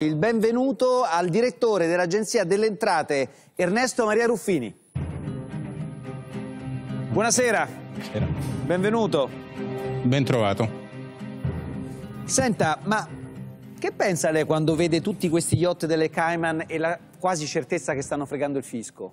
Il benvenuto al direttore dell'Agenzia delle Entrate, Ernesto Maria Ruffini. Buonasera. Buonasera. Benvenuto. Bentrovato. Senta, ma che pensa lei quando vede tutti questi yacht delle Cayman e la quasi certezza che stanno fregando il fisco?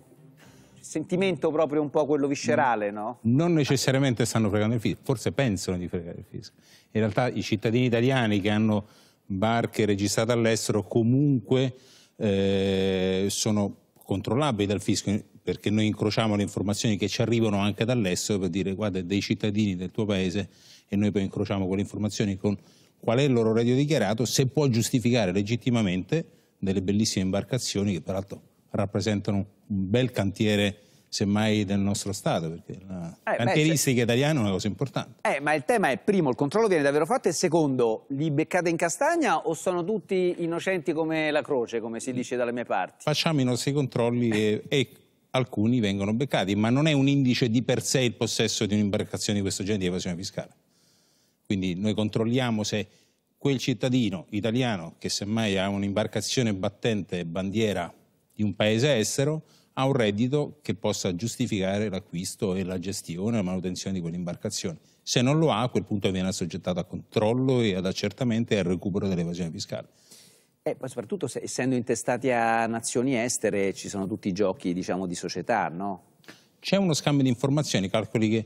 Sentimento proprio un po' quello viscerale, no? Non necessariamente stanno fregando il fisco, forse pensano di fregare il fisco. In realtà i cittadini italiani che hanno barche registrate all'estero comunque eh, sono controllabili dal fisco perché noi incrociamo le informazioni che ci arrivano anche dall'estero per dire guarda dei cittadini del tuo paese e noi poi incrociamo quelle informazioni con qual è il loro reddito dichiarato, se può giustificare legittimamente delle bellissime imbarcazioni che peraltro rappresentano un bel cantiere semmai del nostro Stato, perché la eh, cantieristica cioè... italiana è una cosa importante. Eh, ma il tema è, primo, il controllo viene davvero fatto e secondo, li beccate in castagna o sono tutti innocenti come la croce, come si dice dalle mie parti? Facciamo i nostri controlli e, e alcuni vengono beccati, ma non è un indice di per sé il possesso di un'imbarcazione di questo genere di evasione fiscale. Quindi noi controlliamo se quel cittadino italiano che semmai ha un'imbarcazione battente bandiera di un paese estero ha un reddito che possa giustificare l'acquisto e la gestione e la manutenzione di quell'imbarcazione. Se non lo ha, a quel punto viene assoggettato a controllo e ad accertamento e al recupero dell'evasione fiscale. E eh, poi soprattutto se, essendo intestati a nazioni estere ci sono tutti i giochi diciamo, di società, no? C'è uno scambio di informazioni, calcoli che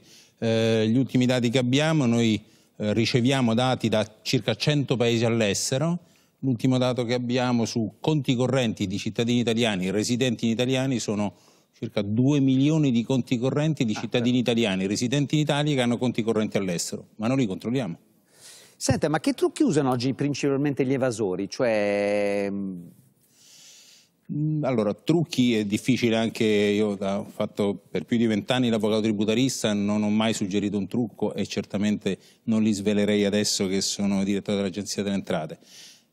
eh, gli ultimi dati che abbiamo, noi eh, riceviamo dati da circa 100 paesi all'estero, L'ultimo dato che abbiamo su conti correnti di cittadini italiani residenti in italiani sono circa 2 milioni di conti correnti di ah, cittadini ah, italiani residenti in Italia che hanno conti correnti all'estero, ma non li controlliamo. Senta, ma che trucchi usano oggi principalmente gli evasori? Cioè... Mm, allora, trucchi è difficile anche, io ho fatto per più di vent'anni l'avvocato tributarista, non ho mai suggerito un trucco e certamente non li svelerei adesso che sono direttore dell'Agenzia delle Entrate.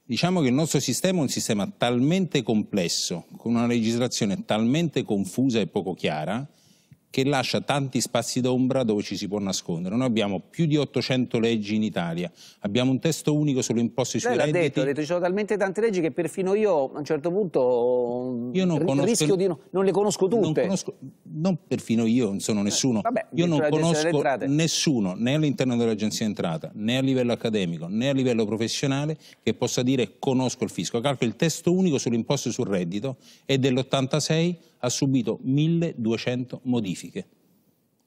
Diciamo che il nostro sistema è un sistema talmente complesso, con una legislazione talmente confusa e poco chiara, che lascia tanti spazi d'ombra dove ci si può nascondere. Noi abbiamo più di 800 leggi in Italia, abbiamo un testo unico sulle imposte sui Lei redditi. Detto, detto, ci sono talmente tante leggi che perfino io a un certo punto io non conosco, rischio di non le conosco tutte. Non, conosco, non perfino io, non sono eh, nessuno. Eh, vabbè, io non conosco nessuno, né all'interno dell'Agenzia Entrata, né a livello accademico, né a livello professionale, che possa dire conosco il fisco. Calco il testo unico sulle imposte sul reddito è dell'86 ha subito 1200 modifiche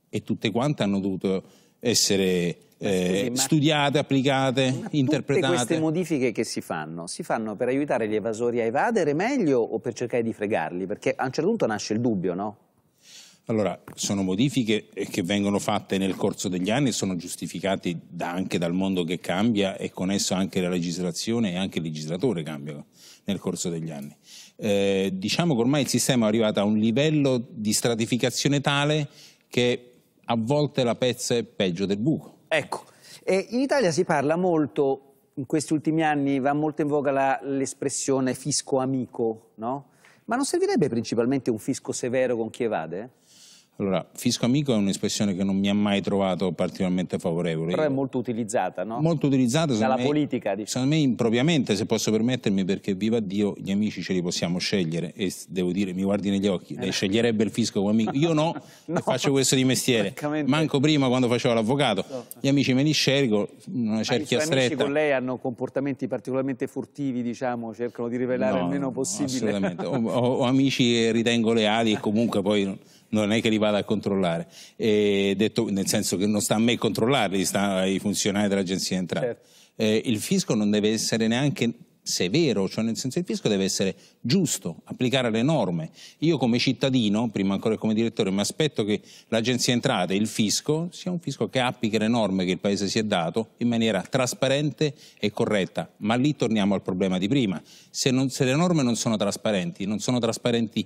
e tutte quante hanno dovuto essere eh, Scusi, studiate, applicate, ma interpretate. Tutte queste modifiche che si fanno, si fanno per aiutare gli evasori a evadere meglio o per cercare di fregarli? Perché a un certo punto nasce il dubbio, no? Allora, sono modifiche che vengono fatte nel corso degli anni e sono giustificate da, anche dal mondo che cambia e con esso anche la legislazione e anche il legislatore cambiano nel corso degli anni. Eh, diciamo che ormai il sistema è arrivato a un livello di stratificazione tale che a volte la pezza è peggio del buco. Ecco, eh, in Italia si parla molto, in questi ultimi anni va molto in voga l'espressione fisco amico, no? Ma non servirebbe principalmente un fisco severo con chi evade? Allora, fisco amico è un'espressione che non mi ha mai trovato particolarmente favorevole. Però è molto utilizzata, no? Molto utilizzata. Dalla me, politica, diciamo. Secondo me impropriamente, se posso permettermi, perché viva Dio, gli amici ce li possiamo scegliere. E devo dire, mi guardi negli occhi, eh. lei sceglierebbe il fisco come amico. Io no, no. faccio questo di mestiere. Manco prima quando facevo l'avvocato. Gli amici me li scelgo, una cerchia Ma stretta. amici con lei hanno comportamenti particolarmente furtivi, diciamo, cercano di rivelare no, il meno possibile. assolutamente. ho, ho, ho amici che ritengo leali e comunque poi non è che li vada a controllare, e detto, nel senso che non sta a me controllarli, sta ai funzionari dell'agenzia di entrata. Certo. Eh, il fisco non deve essere neanche severo, cioè nel senso il fisco deve essere giusto, applicare le norme. Io come cittadino, prima ancora come direttore, mi aspetto che l'agenzia entrate, il fisco, sia un fisco che applichi le norme che il Paese si è dato in maniera trasparente e corretta. Ma lì torniamo al problema di prima. Se, non, se le norme non sono trasparenti, non sono trasparenti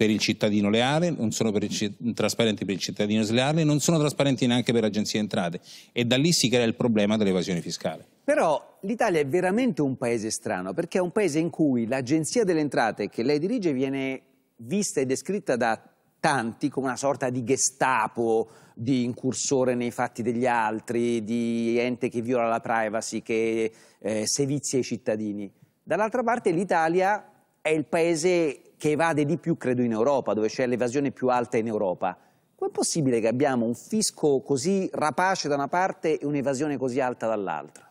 per il cittadino leale, non sono per il, trasparenti per il cittadino sleale, non sono trasparenti neanche per l'agenzia di entrate e da lì si crea il problema dell'evasione fiscale. Però l'Italia è veramente un paese strano perché è un paese in cui l'agenzia delle entrate che lei dirige viene vista e descritta da tanti come una sorta di gestapo, di incursore nei fatti degli altri, di ente che viola la privacy, che eh, sevizia i cittadini. Dall'altra parte l'Italia è il paese che evade di più, credo, in Europa, dove c'è l'evasione più alta in Europa. Com'è possibile che abbiamo un fisco così rapace da una parte e un'evasione così alta dall'altra?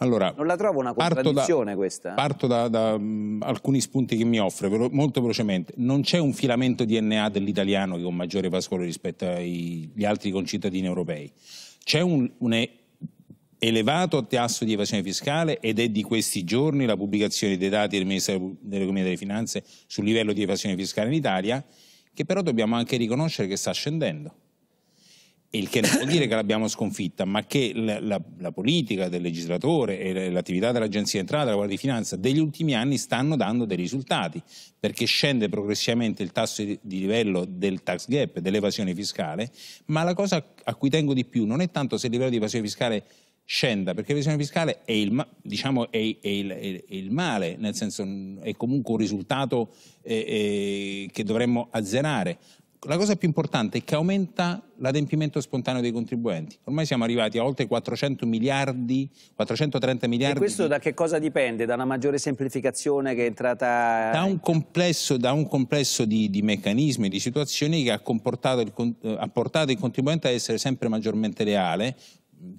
Allora, non la trovo una contraddizione parto da, questa? Parto da, da um, alcuni spunti che mi offre, però, molto velocemente. Non c'è un filamento DNA dell'italiano che un maggiore pascolo rispetto agli altri concittadini europei. C'è un, un, elevato tasso di evasione fiscale ed è di questi giorni la pubblicazione dei dati del Ministero dell'Economia e delle Finanze sul livello di evasione fiscale in Italia, che però dobbiamo anche riconoscere che sta scendendo. Il che non vuol dire che l'abbiamo sconfitta, ma che la, la, la politica del legislatore e l'attività dell'Agenzia Entrata, della Guardia di Finanza degli ultimi anni stanno dando dei risultati, perché scende progressivamente il tasso di, livello del tax gap, dell'evasione fiscale, ma la cosa a cui tengo di più non è tanto se il livello di evasione fiscale scenda, perché l'evasione fiscale è il, diciamo, è, è, il, è il, male, nel senso è comunque un risultato eh, eh, che dovremmo azzerare. La cosa più importante è che aumenta l'adempimento spontaneo dei contribuenti. Ormai siamo arrivati a oltre 400 miliardi, 430 miliardi. E questo da che cosa dipende? Da una maggiore semplificazione che è entrata... Da un complesso, da un complesso di, di, meccanismi, di situazioni che ha, il, eh, ha portato il contribuente ad essere sempre maggiormente leale,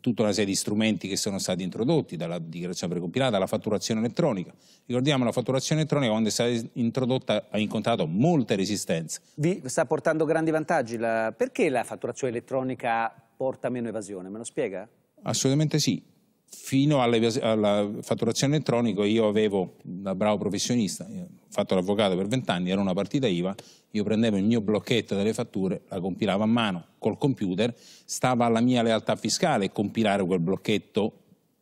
tutta una serie di strumenti che sono stati introdotti dalla dichiarazione precompilata alla fatturazione elettronica. Ricordiamo la fatturazione elettronica quando è stata introdotta ha incontrato molte resistenze. Vi sta portando grandi vantaggi. La... Perché la fatturazione elettronica porta meno evasione? Me lo spiega? Assolutamente sì fino alla, alla fatturazione elettronica io avevo, da bravo professionista, ho fatto l'avvocato per vent'anni, era una partita IVA, io prendevo il mio blocchetto delle fatture, la compilavo a mano col computer, stava alla mia lealtà fiscale compilare quel blocchetto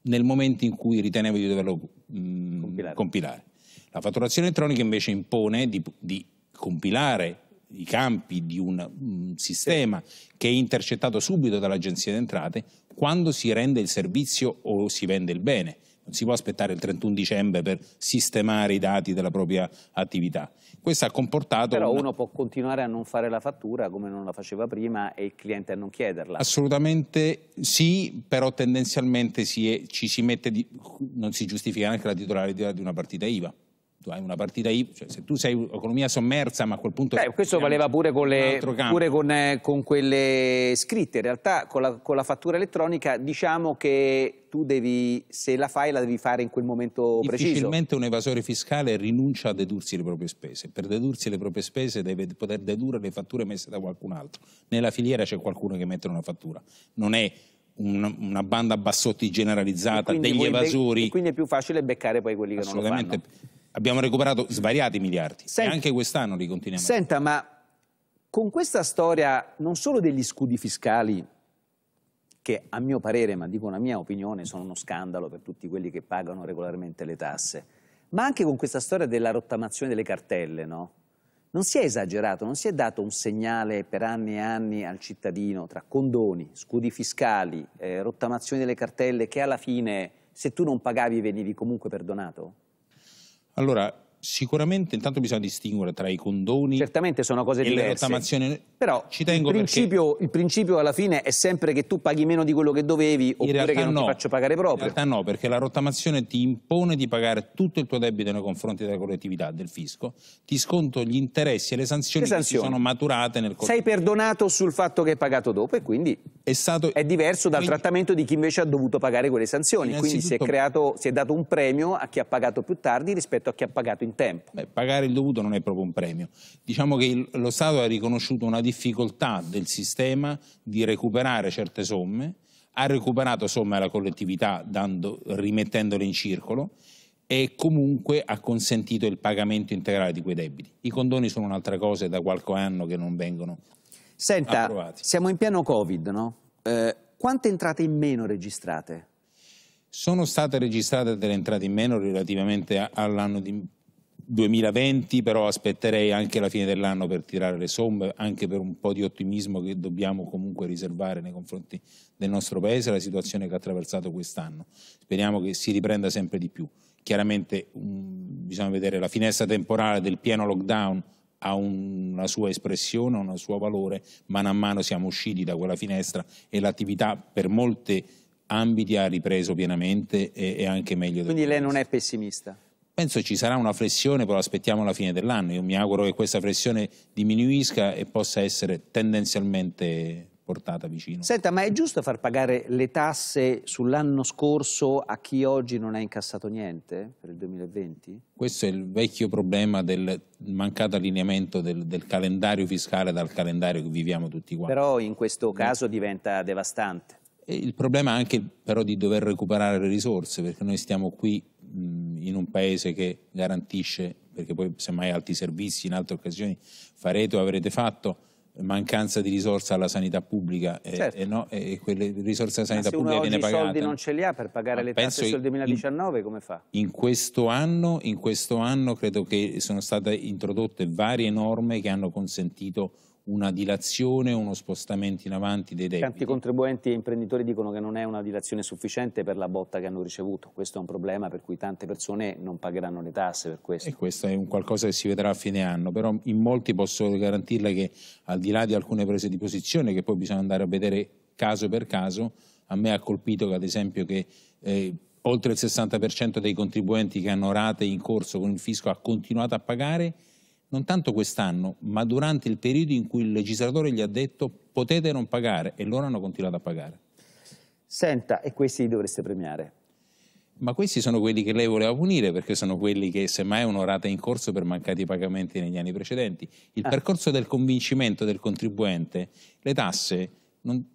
nel momento in cui ritenevo di doverlo mh, mm, compilare. compilare. La fatturazione elettronica invece impone di, di compilare i campi di un, un mm, sistema che è intercettato subito dall'agenzia di entrate quando si rende il servizio o si vende il bene. Non si può aspettare il 31 dicembre per sistemare i dati della propria attività. Questo ha comportato... Però una... uno può continuare a non fare la fattura come non la faceva prima e il cliente a non chiederla. Assolutamente sì, però tendenzialmente si è, ci si mette di... non si giustifica neanche la titolarità di una partita IVA tu hai una partita IVA, cioè se tu sei economia sommersa ma a quel punto... Beh, questo valeva pure, con, le, pure con, eh, con, quelle scritte, in realtà con la, con la, fattura elettronica diciamo che tu devi, se la fai la devi fare in quel momento preciso. Difficilmente un evasore fiscale rinuncia a dedursi le proprie spese, per dedursi le proprie spese deve poter dedurre le fatture messe da qualcun altro, nella filiera c'è qualcuno che mette una fattura, non è una, una, banda bassotti generalizzata degli evasori. quindi è più facile beccare poi quelli che non lo fanno. Abbiamo recuperato svariati miliardi Senta, e anche quest'anno li continuiamo. Senta, ma con questa storia non solo degli scudi fiscali, che a mio parere, ma dico una mia opinione, sono uno scandalo per tutti quelli che pagano regolarmente le tasse, ma anche con questa storia della rottamazione delle cartelle, no? Non si è esagerato, non si è dato un segnale per anni e anni al cittadino tra condoni, scudi fiscali, eh, rottamazione delle cartelle, che alla fine se tu non pagavi venivi comunque perdonato? Allora, sicuramente intanto bisogna distinguere tra i condoni Certamente sono cose diverse. Però ci tengo il, principio, perché... il principio alla fine è sempre che tu paghi meno di quello che dovevi oppure che non no. ti faccio pagare proprio. In realtà no, perché la rottamazione ti impone di pagare tutto il tuo debito nei confronti della collettività, del fisco, ti sconto gli interessi e le sanzioni, le sanzioni. che sono maturate nel corso. Sei perdonato sul fatto che hai pagato dopo e quindi è, stato... è diverso dal quindi... trattamento di chi invece ha dovuto pagare quelle sanzioni. Innanzitutto... Quindi si è, creato, si è dato un premio a chi ha pagato più tardi rispetto a chi ha pagato in in tempo. Beh, pagare il dovuto non è proprio un premio. Diciamo che il, lo Stato ha riconosciuto una difficoltà del sistema di recuperare certe somme, ha recuperato somme alla collettività dando, rimettendole in circolo e comunque ha consentito il pagamento integrale di quei debiti. I condoni sono un'altra cosa da qualche anno che non vengono Senta, approvati. siamo in pieno Covid, no? Eh, quante entrate in meno registrate? Sono state registrate delle entrate in meno relativamente all'anno di 2020 però aspetterei anche la fine dell'anno per tirare le somme, anche per un po' di ottimismo che dobbiamo comunque riservare nei confronti del nostro Paese, la situazione che ha attraversato quest'anno. Speriamo che si riprenda sempre di più. Chiaramente um, bisogna vedere la finestra temporale del pieno lockdown ha un, una sua espressione, un suo valore, mano a mano siamo usciti da quella finestra e l'attività per molti ambiti ha ripreso pienamente e, e anche meglio. Quindi lei non è pessimista? penso ci sarà una flessione, però aspettiamo la fine dell'anno. Io mi auguro che questa flessione diminuisca e possa essere tendenzialmente portata vicino. Senta, ma è giusto far pagare le tasse sull'anno scorso a chi oggi non ha incassato niente per il 2020? Questo è il vecchio problema del mancato allineamento del, del calendario fiscale dal calendario che viviamo tutti quanti. Però in questo caso diventa devastante. E il problema è anche però di dover recuperare le risorse, perché noi stiamo qui mh, in un paese che garantisce, perché poi semmai altri servizi in altre occasioni farete o avrete fatto, mancanza di risorse alla sanità pubblica certo. e, no, e, quelle risorse alla sanità pubblica viene pagata. Se i soldi non ce li ha per pagare Ma le tasse sul 2019 in, come fa? In questo, anno, in questo anno credo che sono state introdotte varie norme che hanno consentito una dilazione, uno spostamento in avanti dei debiti. Tanti contribuenti e imprenditori dicono che non è una dilazione sufficiente per la botta che hanno ricevuto. Questo è un problema per cui tante persone non pagheranno le tasse per questo. E questo è un qualcosa che si vedrà a fine anno, però in molti posso garantirle che al di là di alcune prese di posizione che poi bisogna andare a vedere caso per caso, a me ha colpito che ad esempio che eh, oltre il 60% dei contribuenti che hanno rate in corso con il fisco ha continuato a pagare non tanto quest'anno, ma durante il periodo in cui il legislatore gli ha detto potete non pagare e loro hanno continuato a pagare. Senta, e questi li dovreste premiare? Ma questi sono quelli che lei voleva punire perché sono quelli che semmai un'orata in corso per mancati pagamenti negli anni precedenti. Il ah. percorso del convincimento del contribuente, le tasse non,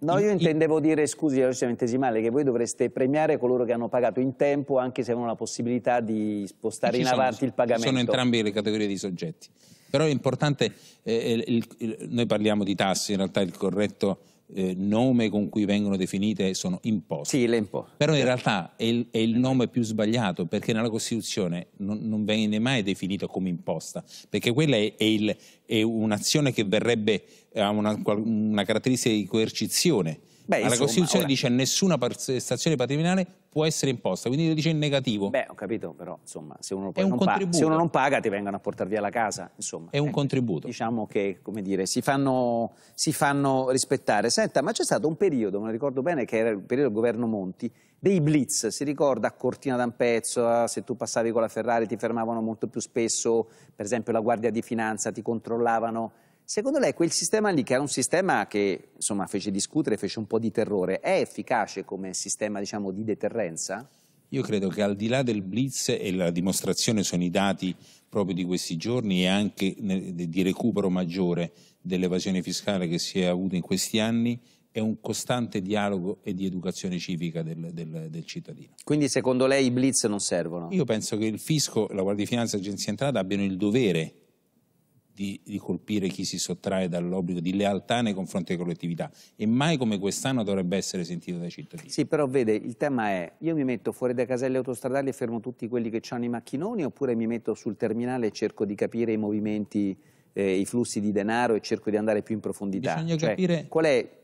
no, io intendevo dire, scusi la centesimale, che voi dovreste premiare coloro che hanno pagato in tempo anche se avevano la possibilità di spostare eh, in sono, avanti il pagamento. sono entrambe le categorie di soggetti. Però è importante, eh, eh il, il, noi parliamo di tasse, in realtà il corretto eh, nome con cui vengono definite sono imposte. Sì, le imposte. Però in realtà è il, è il nome più sbagliato perché nella Costituzione non, non viene mai definito come imposta, perché quella è, è, il, è un'azione che verrebbe, ha una, una caratteristica di coercizione Beh, la Costituzione ora... dice che nessuna stazione patrimoniale può essere imposta, quindi dice in negativo. Beh, ho capito, però insomma, se uno, un paga, se uno non paga ti vengono a portare via la casa, insomma. È un eh, contributo. Diciamo che, come dire, si fanno, si fanno rispettare. Senta, ma c'è stato un periodo, me lo ricordo bene, che era il periodo del governo Monti, dei blitz, si ricorda a Cortina d'Ampezzo, se tu passavi con la Ferrari ti fermavano molto più spesso, per esempio la Guardia di Finanza ti controllavano Secondo lei quel sistema lì, che era un sistema che insomma, fece discutere, fece un po' di terrore, è efficace come sistema diciamo, di deterrenza? Io credo che al di là del blitz e la dimostrazione sono i dati proprio di questi giorni e anche di recupero maggiore dell'evasione fiscale che si è avuta in questi anni, è un costante dialogo e di educazione civica del, del, del, cittadino. Quindi secondo lei i blitz non servono? Io penso che il fisco, la Guardia di Finanza e l'Agenzia Entrata abbiano il dovere di, di, colpire chi si sottrae dall'obbligo di lealtà nei confronti delle collettività e mai come quest'anno dovrebbe essere sentito dai cittadini. Sì, però vede, il tema è io mi metto fuori dai caselli autostradali e fermo tutti quelli che hanno i macchinoni oppure mi metto sul terminale e cerco di capire i movimenti, eh, i flussi di denaro e cerco di andare più in profondità. Bisogna cioè, capire... Qual è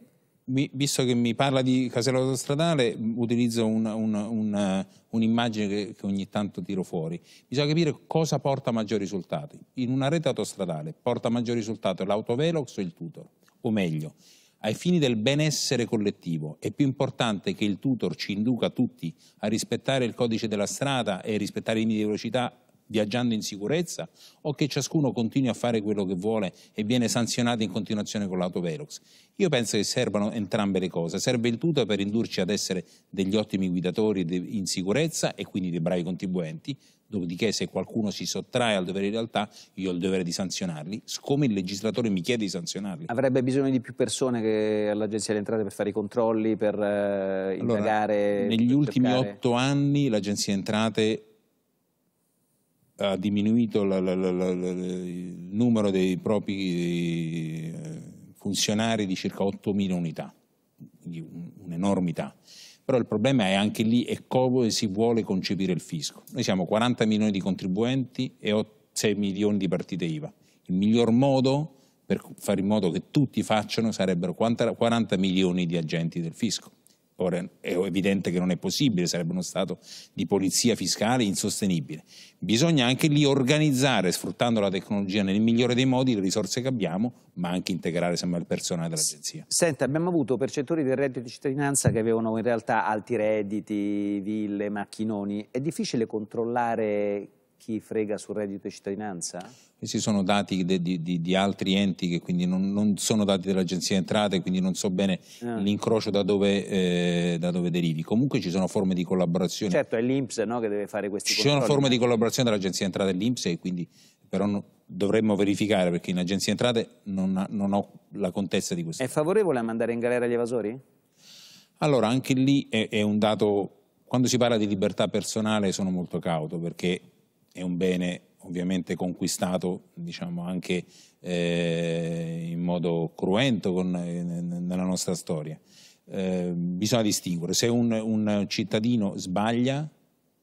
visto che mi parla di casello autostradale, utilizzo un'immagine un, un, un che, che, ogni tanto tiro fuori. Bisogna capire cosa porta maggiori risultati. In una rete autostradale porta maggiori risultati l'autovelox o il tutor? O meglio, ai fini del benessere collettivo è più importante che il tutor ci induca tutti a rispettare il codice della strada e rispettare i limiti di velocità viaggiando in sicurezza o che ciascuno continui a fare quello che vuole e viene sanzionato in continuazione con l'autovelox. Io penso che servano entrambe le cose, serve il tutto per indurci ad essere degli ottimi guidatori in sicurezza e quindi dei bravi contribuenti, dopodiché se qualcuno si sottrae al dovere di realtà io ho il dovere di sanzionarli, siccome il legislatore mi chiede di sanzionarli. Avrebbe bisogno di più persone che all'Agenzia delle Entrate per fare i controlli, per eh, indagare? Allora, negli per ultimi cercare... otto anni l'Agenzia delle Entrate ha diminuito la, la, la, il numero dei propri eh, funzionari di circa 8.000 unità, quindi un'enormità. Però il problema è anche lì è come si vuole concepire il fisco. Noi siamo 40 milioni di contribuenti e 6 milioni di partite IVA. Il miglior modo per fare in modo che tutti facciano sarebbero 40 milioni di agenti del fisco Ora è evidente che non è possibile, sarebbe uno stato di polizia fiscale insostenibile. Bisogna anche lì organizzare, sfruttando la tecnologia nel migliore dei modi, le risorse che abbiamo, ma anche integrare sembra, il personale dell'agenzia. Senta, abbiamo avuto percettori del reddito di cittadinanza che avevano in realtà alti redditi, ville, macchinoni. È difficile controllare chi frega sul reddito di cittadinanza? Questi sono dati di, di, di altri enti che quindi non, non sono dati dell'Agenzia Entrate, quindi non so bene ah. l'incrocio da, eh, da, dove derivi. Comunque ci sono forme di collaborazione. Certo, è l'Inps no, che deve fare questi Ci sono forme di collaborazione dell'Agenzia di Entrate e l'Inps e quindi però no, dovremmo verificare perché in Agenzia Entrate non, ha, non ho la contesta di questo. È favorevole a mandare in galera gli evasori? Allora, anche lì è, è un dato... Quando si parla di libertà personale sono molto cauto perché è un bene ovviamente conquistato diciamo, anche eh, in modo cruento con, eh, nella nostra storia. Eh, bisogna distinguere se un, un, cittadino sbaglia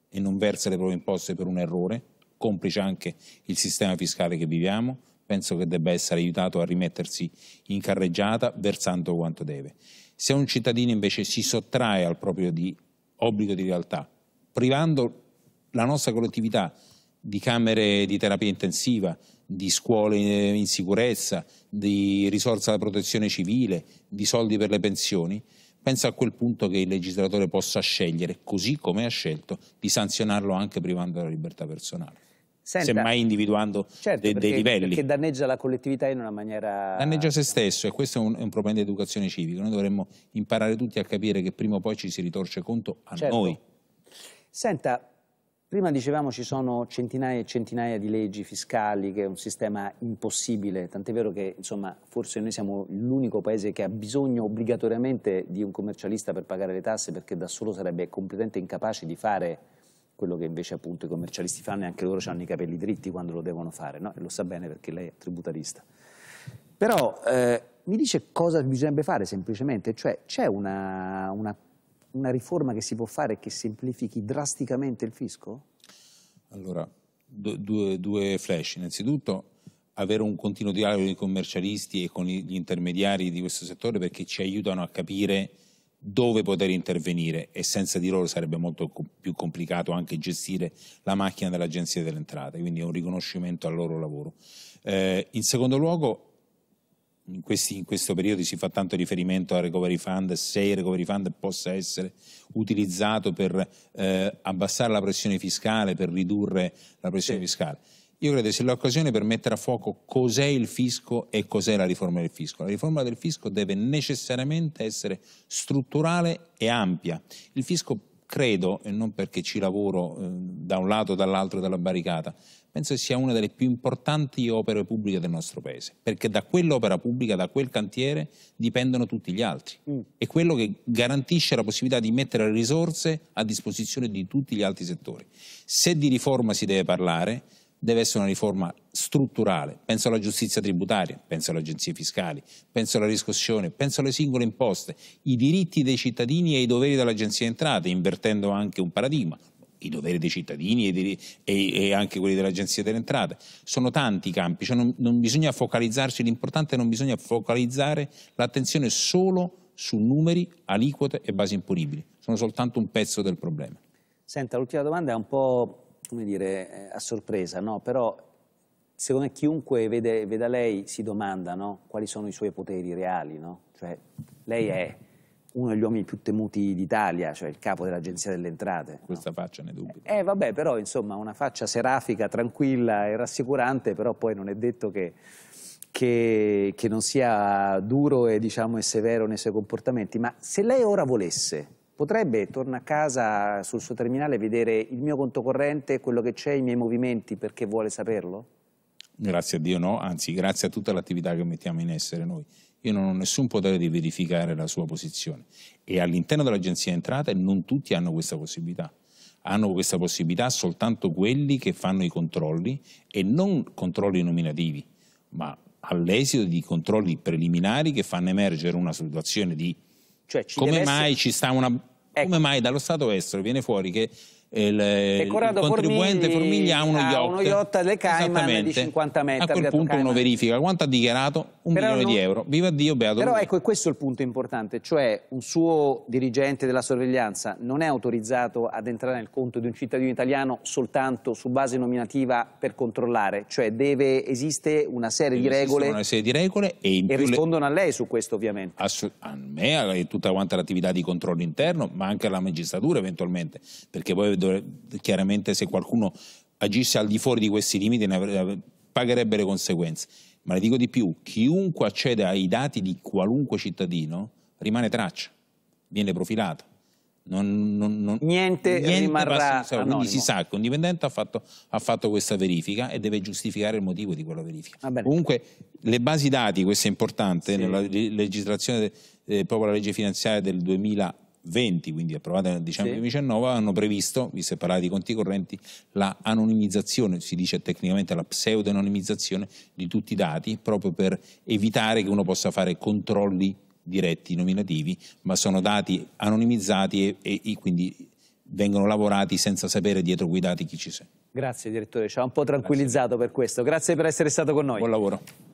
e non versa le proprie imposte per un errore, complice anche il sistema fiscale che viviamo, penso che debba essere aiutato a rimettersi in carreggiata versando quanto deve. Se un cittadino invece si sottrae al proprio di obbligo di realtà, privando la nostra collettività di camere di terapia intensiva, di scuole eh, in sicurezza, di risorse alla protezione civile, di soldi per le pensioni, penso a quel punto che il legislatore possa scegliere, così come ha scelto, di sanzionarlo anche privando la libertà personale. Senta, semmai individuando certo, de, perché, dei livelli. Che danneggia la collettività in una maniera... Danneggia se stesso e questo è un, è un problema di educazione civica. Noi dovremmo imparare tutti a capire che prima o poi ci si ritorce conto a certo. noi. Senta, Prima dicevamo ci sono centinaia e centinaia di leggi fiscali, che è un sistema impossibile, tant'è vero che insomma, forse noi siamo l'unico paese che ha bisogno obbligatoriamente di un commercialista per pagare le tasse perché da solo sarebbe completamente incapace di fare quello che invece appunto i commercialisti fanno e anche loro hanno i capelli dritti quando lo devono fare, no? e lo sa bene perché lei è tributarista. Però eh, mi dice cosa bisognerebbe fare semplicemente, cioè c'è una, una una riforma che si può fare che semplifichi drasticamente il fisco? Allora, due, due, flash. Innanzitutto avere un continuo dialogo con i commercialisti e con gli intermediari di questo settore perché ci aiutano a capire dove poter intervenire e senza di loro sarebbe molto più complicato anche gestire la macchina dell'Agenzia delle Entrate, quindi è un riconoscimento al loro lavoro. Eh, in secondo luogo in, questi, in, questo periodo si fa tanto riferimento al recovery fund, se il recovery fund possa essere utilizzato per eh, abbassare la pressione fiscale, per ridurre la pressione sì. fiscale. Io credo sia l'occasione per mettere a fuoco cos'è il fisco e cos'è la riforma del fisco. La riforma del fisco deve necessariamente essere strutturale e ampia. Il fisco credo, e non perché ci lavoro eh, da un lato, dall'altro della barricata, penso che sia una delle più importanti opere pubbliche del nostro paese, perché da quell'opera pubblica, da quel cantiere, dipendono tutti gli altri. Mm. È quello che garantisce la possibilità di mettere le risorse a disposizione di tutti gli altri settori. Se di riforma si deve parlare, deve essere una riforma strutturale. Penso alla giustizia tributaria, penso alle agenzie fiscali, penso alla riscossione, penso alle singole imposte, i diritti dei cittadini e i doveri dell'agenzia di entrate, invertendo anche un paradigma i doveri dei cittadini e, di, e, e, anche quelli dell'Agenzia delle Entrate. Sono tanti i campi, cioè non, non bisogna focalizzarsi, l'importante è non bisogna focalizzare l'attenzione solo su numeri, aliquote e basi imponibili. Sono soltanto un pezzo del problema. Senta, l'ultima domanda è un po' come dire, eh, a sorpresa, no? però secondo me chiunque vede, veda lei si domanda no? quali sono i suoi poteri reali. No? Cioè, lei è uno degli uomini più temuti d'Italia, cioè il capo dell'Agenzia delle Entrate. Questa no? faccia ne dubito. Eh, eh vabbè, però insomma una faccia serafica, tranquilla e rassicurante, però poi non è detto che, che, che non sia duro e, diciamo, severo nei suoi comportamenti. Ma se lei ora volesse, potrebbe, tornare a casa sul suo terminale, e vedere il mio conto corrente, quello che c'è, i miei movimenti, perché vuole saperlo? Grazie a Dio no, anzi grazie a tutta l'attività che mettiamo in essere noi io non ho nessun potere di verificare la sua posizione. E all'interno dell'agenzia entrate non tutti hanno questa possibilità. Hanno questa possibilità soltanto quelli che fanno i controlli e non controlli nominativi, ma all'esito di controlli preliminari che fanno emergere una situazione di cioè, come mai essere... ci sta una... Ecco. Come mai dallo Stato estero viene fuori che il, il contribuente Formiglia ha uno yacht, uno yacht alle Cayman di 50 metri. A quel punto Cayman. uno verifica quanto ha dichiarato un però milione non... di euro. Viva Dio, beato. Però lui. ecco, questo è il punto importante, cioè un suo dirigente della sorveglianza non è autorizzato ad entrare nel conto di un cittadino italiano soltanto su base nominativa per controllare, cioè deve, esiste una serie, di regole, una serie di regole e, e rispondono le... a lei su questo ovviamente. Assu a me, a tutta quanta l'attività di controllo interno, ma anche alla magistratura eventualmente, perché poi dovre, chiaramente se qualcuno agisse al di fuori di questi limiti ne avrebbe, pagherebbe le conseguenze. Ma le dico di più, chiunque accede ai dati di qualunque cittadino rimane traccia, viene profilato. Non, non, non, niente, niente rimarrà passa, cioè, quindi si sa che un dipendente ha fatto, ha fatto, questa verifica e deve giustificare il motivo di quella verifica comunque le basi dati questo è importante sì. nella legislazione eh, proprio la legge finanziaria del 2000 20, quindi approvata nel dicembre sì. 2019, hanno previsto, vi se parlate di conti correnti, la anonimizzazione, si dice tecnicamente la pseudo-anonimizzazione di tutti i dati, proprio per evitare che uno possa fare controlli diretti nominativi, ma sono dati anonimizzati e, e quindi vengono lavorati senza sapere dietro quei dati chi ci sia. Grazie direttore, ci ha un po' tranquillizzato Grazie. per questo. Grazie per essere stato con noi. Buon lavoro.